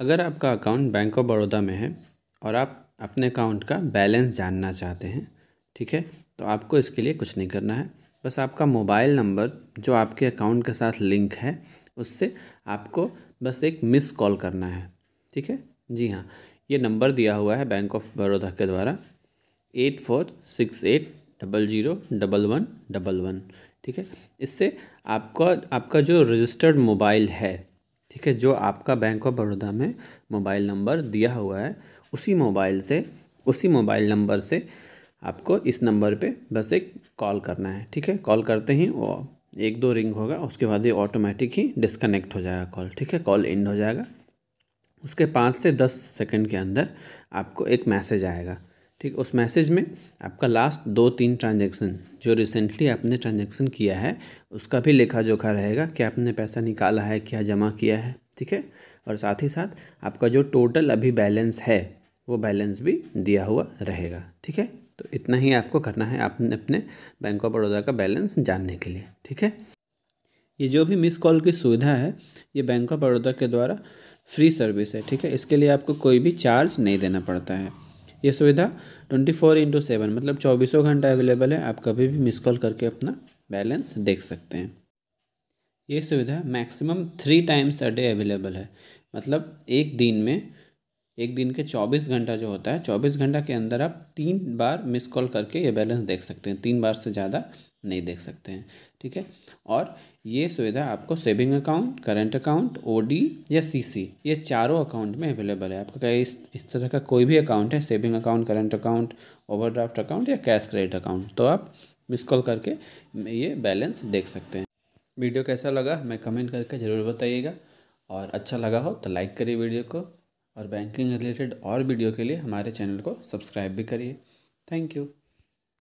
अगर आपका account bank of Baroda में है और आप अपने अकाउंट का बैलेंस जानना चाहते हैं ठीक है तो आपको इसके लिए कुछ नहीं करना है बस आपका मोबाइल नंबर जो आपके अकाउंट के साथ लिंक है उससे आपको बस एक मिस कॉल करना है ठीक है जी हाँ ये नंबर दिया हुआ है बैंक ऑफ बड़ौदा के द्वारा eight four six eight double zero double one double one ठीक है इससे आपका आपका जो रजिस्टर्ड मोबाइल है ठीक है जो आपका बैंक ऑफ बड़ौदा में मोबाइल नंबर दिया हुआ है उसी मोबाइल से उसी मोबाइल नंबर से आपको इस नंबर पे बस एक कॉल करना है ठीक है कॉल करते ही वो एक दो रिंग होगा उसके बाद ये ऑटोमेटिक ही डिस्कनेक्ट हो जाएगा कॉल ठीक है कॉल एंड हो जाएगा उसके पाँच से दस सेकंड के अंदर आपको एक मैसेज आएगा ठीक उस मैसेज में आपका लास्ट दो तीन ट्रांजैक्शन जो रिसेंटली आपने ट्रांजैक्शन किया है उसका भी लेखा जोखा रहेगा कि आपने पैसा निकाला है क्या जमा किया है ठीक है और साथ ही साथ आपका जो टोटल अभी बैलेंस है वो बैलेंस भी दिया हुआ रहेगा ठीक है तो इतना ही आपको करना है आपने अपने बैंक ऑफ बड़ौदा का बैलेंस जानने के लिए ठीक है ये जो भी मिस कॉल की सुविधा है ये बैंक ऑफ बड़ौदा के द्वारा फ्री सर्विस है ठीक है इसके लिए आपको कोई भी चार्ज नहीं देना पड़ता है ये सुविधा ट्वेंटी फोर इंटू सेवन मतलब चौबीसों घंटा अवेलेबल है आप कभी भी मिस कॉल करके अपना बैलेंस देख सकते हैं ये सुविधा maximum three times a day available है मतलब एक दिन में एक दिन के चौबीस घंटा जो होता है चौबीस घंटा के अंदर आप तीन बार मिस कॉल करके ये बैलेंस देख सकते हैं तीन बार से ज़्यादा नहीं देख सकते हैं ठीक है और ये सुविधा आपको saving account current account OD या सीसी ये चारों अकाउंट में अवेलेबल है आपका इस इस तरह का कोई भी अकाउंट है saving account current account overdraft account या कैश क्रेडिट अकाउंट तो आप मिस कॉल करके ये बैलेंस देख सकते हैं वीडियो कैसा लगा हमें कमेंट करके ज़रूर बताइएगा और अच्छा लगा हो तो लाइक करिए वीडियो को और बैंकिंग रिलेटेड और वीडियो के लिए हमारे चैनल को सब्सक्राइब भी करिए थैंक यू